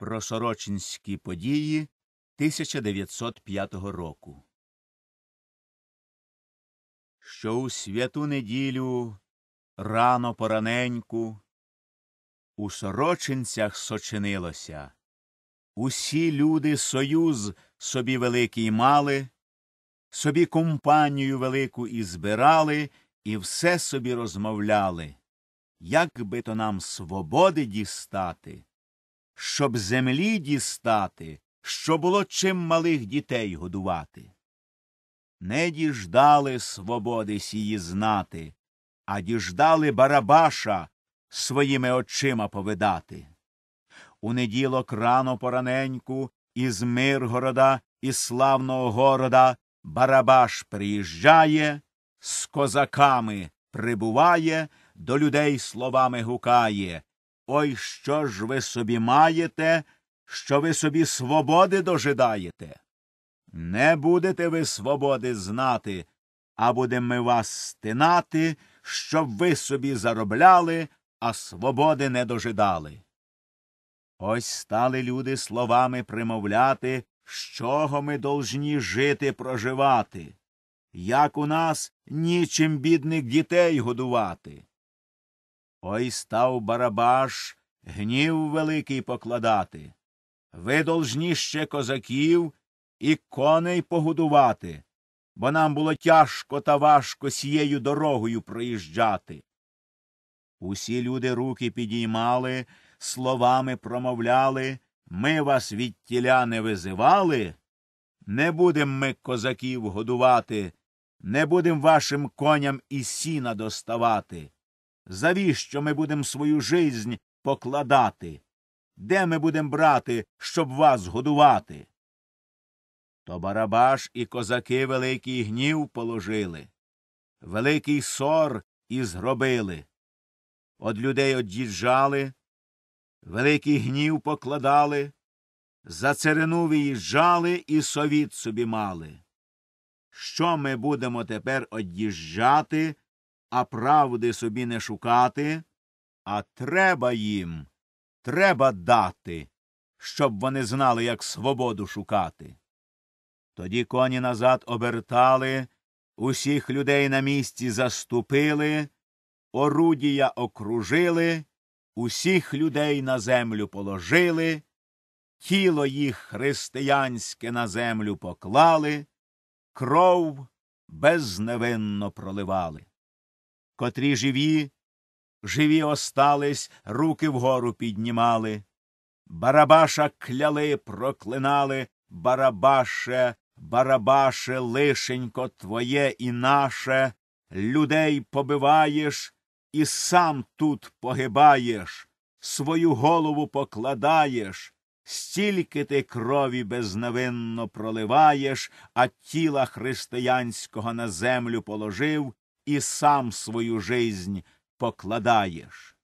Про сорочинські події 1905 року. Що у святу неділю рано пораненьку у сорочинцях сочинилося. Усі люди союз собі великий мали, собі компанію велику і збирали, і все собі розмовляли. Як би то нам свободи дістати? щоб землі дістати, що було чим малих дітей годувати. Не діждали свободи сії знати, а діждали Барабаша своїми очима повидати. У неділок рано пораненьку із Миргорода, із славного города Барабаш приїжджає, з козаками прибуває, до людей словами гукає Ой, що ж ви собі маєте, що ви собі свободи дожидаєте? Не будете ви свободи знати, а будемо ми вас стинати, щоб ви собі заробляли, а свободи не дожидали. Ось стали люди словами примовляти, з чого ми должні жити проживати, як у нас нічим бідних дітей годувати. Ой став Барабаш гнів великий покладати. Ви должні ще козаків і коней погодувати, бо нам було тяжко та важко сією дорогою проїжджати. Усі люди руки підіймали, словами промовляли ми вас від тіля не визивали. Не будем ми козаків годувати, не будем вашим коням і сіна доставати. Завіщо ми будемо свою жизнь покладати? Де ми будемо брати, щоб вас годувати? То Барабаш і козаки великий гнів положили, великий сор і зробили. Од людей од'їжджали, великий гнів покладали, за царину виїжджали і совіт собі мали. Що ми будемо тепер од'їжджати, а правди собі не шукати, а треба їм, треба дати, щоб вони знали, як свободу шукати. Тоді коні назад обертали, усіх людей на місці заступили, орудія окружили, усіх людей на землю положили, тіло їх християнське на землю поклали, кров безневинно проливали котрі живі, живі остались, руки вгору піднімали. Барабаша кляли, проклинали, Барабаше, Барабаше, лишенько твоє і наше, людей побиваєш і сам тут погибаєш, свою голову покладаєш, стільки ти крові безневинно проливаєш, а тіла християнського на землю положив, і сам свою жизнь покладаєш.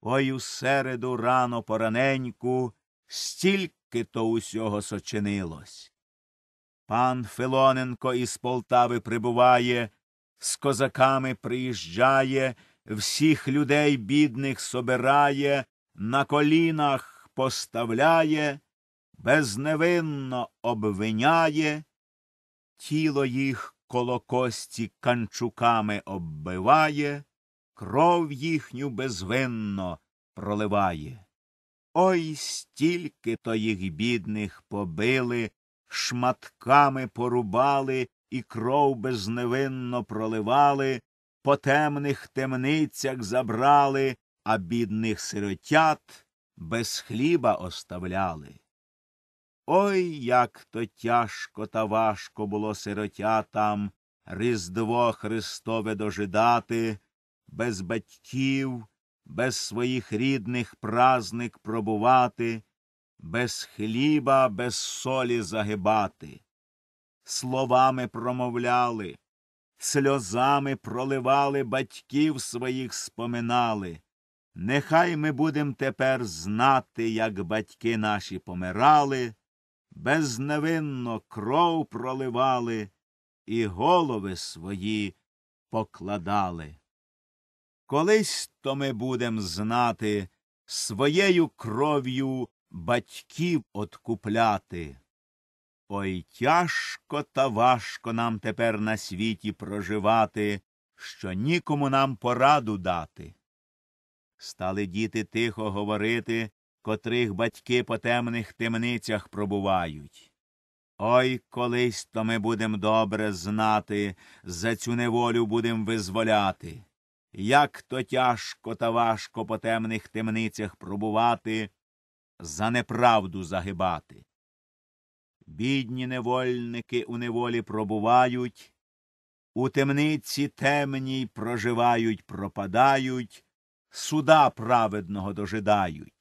Ой у середу рано пораненьку стільки то усього сочинилось. Пан Филоненко із Полтави прибуває, з козаками приїжджає, всіх людей бідних собирає, на колінах поставляє, безневинно обвиняє, тіло їх коло кості канчуками оббиває, кров їхню безвинно проливає. Ой, стільки то їх бідних побили, шматками порубали і кров безневинно проливали, по темних темницях забрали, а бідних сиротят без хліба оставляли. Ой, як то тяжко та важко було сиротя там, Різдво Христове дожидати, без батьків, без своїх рідних празник пробувати, без хліба, без солі загибати. Словами промовляли, сльозами проливали батьків своїх споминали. Нехай ми будем тепер знати, як батьки наші помирали безневинно кров проливали і голови свої покладали. Колись то ми будем знати своєю кров'ю батьків откупляти. Ой тяжко та важко нам тепер на світі проживати, що нікому нам пораду дати. Стали діти тихо говорити, котрих батьки по темних темницях пробувають. Ой, колись то ми будем добре знати, за цю неволю будем визволяти. Як то тяжко та важко по темних темницях пробувати, за неправду загибати. Бідні невольники у неволі пробувають, у темниці темній проживають, пропадають, суда праведного дожидають.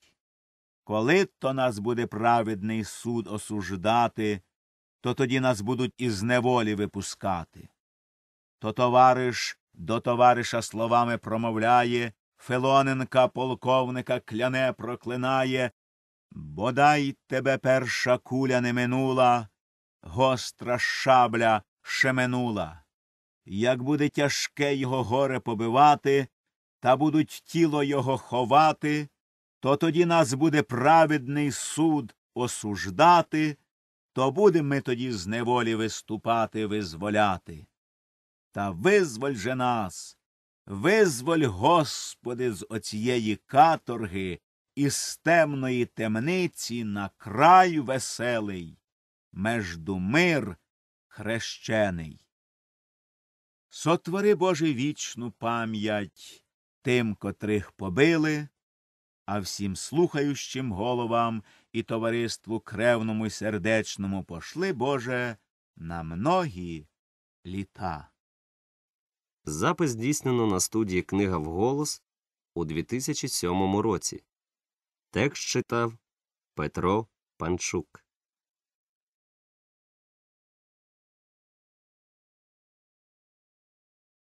Коли то нас буде праведний суд осуждати, то тоді нас будуть із неволі випускати. То товариш до товариша словами промовляє, Филоненка полковника кляне проклинає, Бодай тебе перша куля не минула, гостра шабля шеменула. Як буде тяжке його горе побивати, та будуть тіло його ховати, то тоді нас буде праведний суд осуждати, то будемо ми тоді з неволі виступати, визволяти. Та визволь же нас, визволь, Господи, з оцієї каторги, із темної темниці на край веселий, между мир хрещений. Сотвори Боже вічну пам'ять тим, котрих побили, а всім слухаючим головам і товариству кревному й сердечному пошли, Боже, на многі літа. Запис здійснено на студії Книга вголос у 2007 році. Текст читав Петро Панчук.